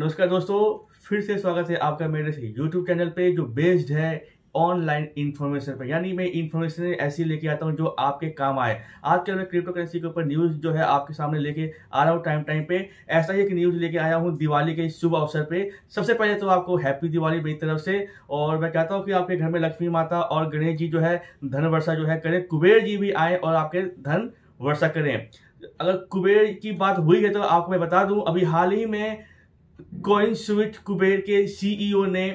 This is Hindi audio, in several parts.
नमस्कार दोस्तों फिर से स्वागत है आपका मेरे से यूट्यूब चैनल पे जो बेस्ड है ऑनलाइन इन्फॉर्मेशन पर यानी मैं इन्फॉर्मेशन ऐसी लेके आता हूँ जो आपके काम आए आज के मैं क्रिप्टो करेंसी के ऊपर न्यूज़ जो है आपके सामने लेके आ रहा हूँ टाइम टाइम पे ऐसा ही एक न्यूज़ लेके आया हूँ दिवाली के शुभ अवसर पे सबसे पहले तो आपको हैप्पी दिवाली मेरी तरफ से और मैं चाहता हूँ कि आपके घर में लक्ष्मी माता और गणेश जी जो है धन वर्षा जो है करें कुबेर जी भी आए और आपके धन वर्षा करें अगर कुबेर की बात हुई है तो आपको मैं बता दूं अभी हाल ही में कोइन स्विट कुबेर के सीईओ e ने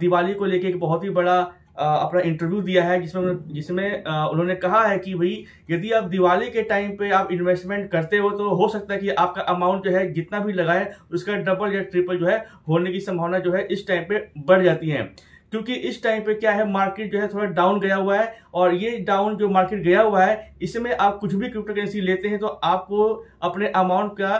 दिवाली को लेकर एक बहुत ही बड़ा अपना इंटरव्यू दिया है जिसमें जिसमें उन्होंने कहा है कि भाई यदि आप दिवाली के टाइम पे आप इन्वेस्टमेंट करते हो तो हो सकता है कि आपका अमाउंट जो है जितना भी लगाए उसका डबल या ट्रिपल जो है होने की संभावना जो है इस टाइम पे बढ़ जाती है क्योंकि इस टाइम पे क्या है मार्केट जो है थोड़ा डाउन गया हुआ है और ये डाउन जो मार्केट गया हुआ है इसमें आप कुछ भी क्रिप्टो करेंसी लेते हैं तो आपको अपने अमाउंट का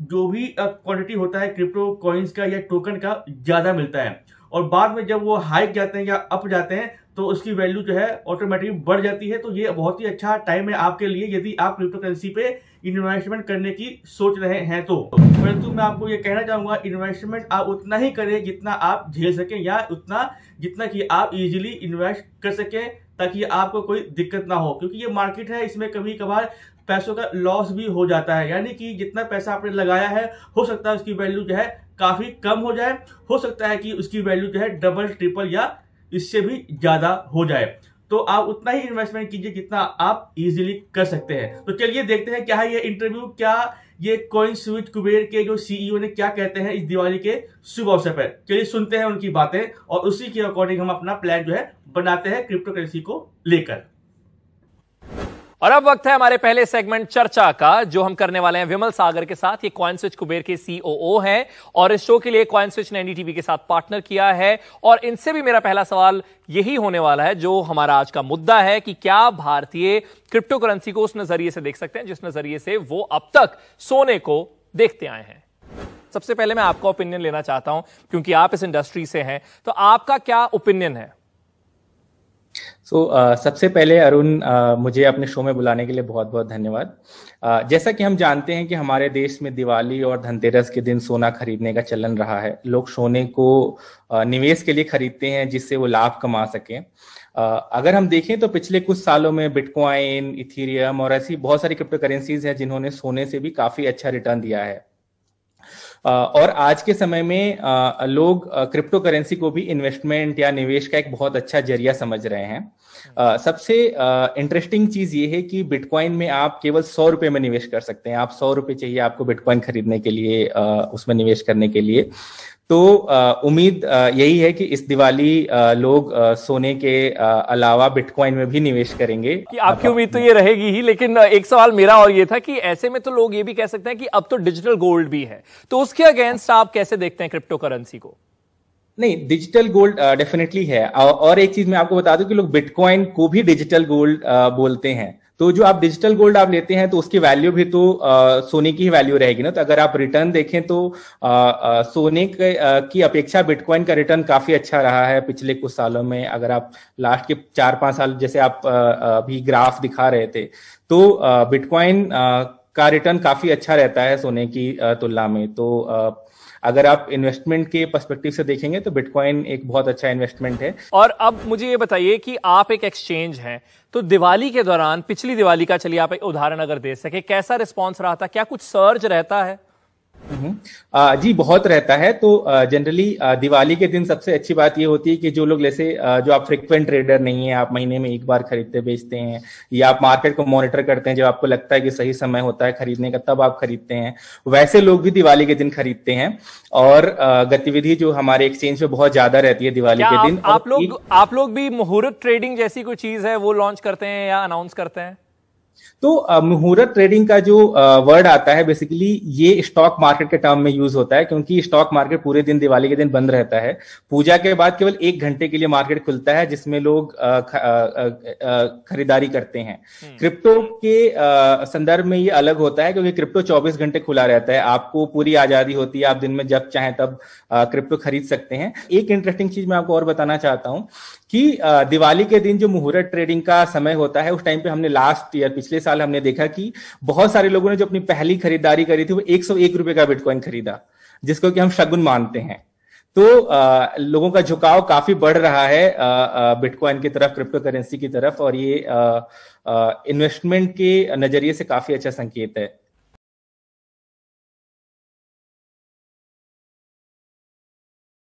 जो भी क्वांटिटी होता है क्रिप्टो कॉइन्स का या टोकन का ज़्यादा मिलता है और बाद में जब वो हाइक जाते हैं या अप जाते हैं तो उसकी वैल्यू जो है ऑटोमेटिकली बढ़ जाती है तो ये बहुत ही अच्छा टाइम है आपके लिए यदि आप क्रिप्टो करेंसी पे इन्वेस्टमेंट करने की सोच रहे हैं तो परंतु मैं आपको ये कहना चाहूंगा इन्वेस्टमेंट आप उतना ही करें जितना आप झेल सकें या उतना जितना कि आप इजीली इन्वेस्ट कर सकें ताकि आपको कोई दिक्कत ना हो क्योंकि ये मार्केट है इसमें कभी कभार पैसों का लॉस भी हो जाता है यानी कि जितना पैसा आपने लगाया है हो सकता है उसकी वैल्यू जो है काफ़ी कम हो जाए हो सकता है कि उसकी वैल्यू जो है डबल ट्रिपल या इससे भी ज़्यादा हो जाए तो आप उतना ही इन्वेस्टमेंट कीजिए जितना आप इजीली कर सकते हैं तो चलिए देखते हैं क्या है ये इंटरव्यू क्या ये कोइन स्विच कुबेर के जो सीईओ ने क्या कहते हैं इस दिवाली के शुभ अवसर पर चलिए सुनते हैं उनकी बातें और उसी के अकॉर्डिंग हम अपना प्लान जो है बनाते हैं क्रिप्टो करेंसी को लेकर और अब वक्त है हमारे पहले सेगमेंट चर्चा का जो हम करने वाले हैं विमल सागर के साथ ये क्वाइन स्विच कुबेर के सीओओ हैं और इस शो के लिए क्वाइन स्विच ने एनडीटीवी के साथ पार्टनर किया है और इनसे भी मेरा पहला सवाल यही होने वाला है जो हमारा आज का मुद्दा है कि क्या भारतीय क्रिप्टो करेंसी को उस नजरिए से देख सकते हैं जिस नजरिए से वो अब तक सोने को देखते आए हैं सबसे पहले मैं आपका ओपिनियन लेना चाहता हूं क्योंकि आप इस इंडस्ट्री से हैं तो आपका क्या ओपिनियन है सो so, uh, सबसे पहले अरुण uh, मुझे अपने शो में बुलाने के लिए बहुत बहुत धन्यवाद uh, जैसा कि हम जानते हैं कि हमारे देश में दिवाली और धनतेरस के दिन सोना खरीदने का चलन रहा है लोग सोने को uh, निवेश के लिए खरीदते हैं जिससे वो लाभ कमा सकें uh, अगर हम देखें तो पिछले कुछ सालों में बिटकॉइन इथीरियम और ऐसी बहुत सारी क्रिप्टो करेंसीज हैं जिन्होंने सोने से भी काफी अच्छा रिटर्न दिया है और आज के समय में लोग क्रिप्टो करेंसी को भी इन्वेस्टमेंट या निवेश का एक बहुत अच्छा जरिया समझ रहे हैं सबसे इंटरेस्टिंग चीज ये है कि बिटकॉइन में आप केवल सौ रुपए में निवेश कर सकते हैं आप सौ रुपए चाहिए आपको बिटकॉइन खरीदने के लिए उसमें निवेश करने के लिए तो उम्मीद यही है कि इस दिवाली लोग सोने के अलावा बिटकॉइन में भी निवेश करेंगे कि आपकी उम्मीद तो ये रहेगी ही लेकिन एक सवाल मेरा और ये था कि ऐसे में तो लोग ये भी कह सकते हैं कि अब तो डिजिटल गोल्ड भी है तो उसके अगेंस्ट आप कैसे देखते हैं क्रिप्टो करेंसी को नहीं डिजिटल गोल्ड डेफिनेटली है और एक चीज मैं आपको बता दूं कि लोग बिटकॉइन को भी डिजिटल गोल्ड बोलते हैं तो जो आप डिजिटल गोल्ड आप लेते हैं तो उसकी वैल्यू भी तो आ, सोने की ही वैल्यू रहेगी ना तो अगर आप रिटर्न देखें तो आ, आ, सोने के, आ, की अपेक्षा बिटकॉइन का रिटर्न काफी अच्छा रहा है पिछले कुछ सालों में अगर आप लास्ट के चार पांच साल जैसे आप अभी ग्राफ दिखा रहे थे तो बिटकॉइन का रिटर्न काफी अच्छा रहता है सोने की तुलना में तो अगर आप इन्वेस्टमेंट के पर्सपेक्टिव से देखेंगे तो बिटकॉइन एक बहुत अच्छा इन्वेस्टमेंट है और अब मुझे ये बताइए कि आप एक एक्सचेंज हैं तो दिवाली के दौरान पिछली दिवाली का चलिए आप एक उदाहरण अगर दे सके कैसा रिस्पॉन्स रहा था क्या कुछ सर्ज रहता है जी बहुत रहता है तो जनरली दिवाली के दिन सबसे अच्छी बात ये होती है कि जो लोग जैसे जो आप फ्रिक्वेंट ट्रेडर नहीं है आप महीने में एक बार खरीदते बेचते हैं या आप मार्केट को मॉनिटर करते हैं जब आपको लगता है कि सही समय होता है खरीदने का तब आप खरीदते हैं वैसे लोग भी दिवाली के दिन खरीदते हैं और गतिविधि जो हमारे एक्सचेंज में बहुत ज्यादा रहती है दिवाली के दिन आप लोग आप लोग भी मुहूर्त ट्रेडिंग जैसी कोई चीज है वो लॉन्च करते हैं या अनाउंस करते हैं तो मुहूर्त ट्रेडिंग का जो वर्ड आता है बेसिकली ये स्टॉक मार्केट के टर्म में यूज होता है क्योंकि स्टॉक मार्केट पूरे दिन दिवाली के दिन बंद रहता है पूजा के बाद केवल एक घंटे के लिए मार्केट खुलता है जिसमें लोग खरीदारी करते हैं क्रिप्टो हम्म। के संदर्भ में ये अलग होता है क्योंकि क्रिप्टो चौबीस घंटे खुला रहता है आपको पूरी आजादी होती है आप दिन में जब चाहें तब क्रिप्टो खरीद सकते हैं एक इंटरेस्टिंग चीज मैं आपको और बताना चाहता हूँ कि दिवाली के दिन जो मुहूर्त ट्रेडिंग का समय होता है उस टाइम पे हमने लास्ट ईयर पिछले साल हमने देखा कि बहुत सारे लोगों ने जो अपनी पहली खरीदारी करी थी वो एक सौ एक रुपए का बिटकॉइन खरीदा जिसको कि हम शगुन मानते हैं तो आ, लोगों का झुकाव काफी बढ़ रहा है बिटकॉइन की तरफ क्रिप्टो करेंसी की तरफ और ये इन्वेस्टमेंट के नजरिए से काफी अच्छा संकेत है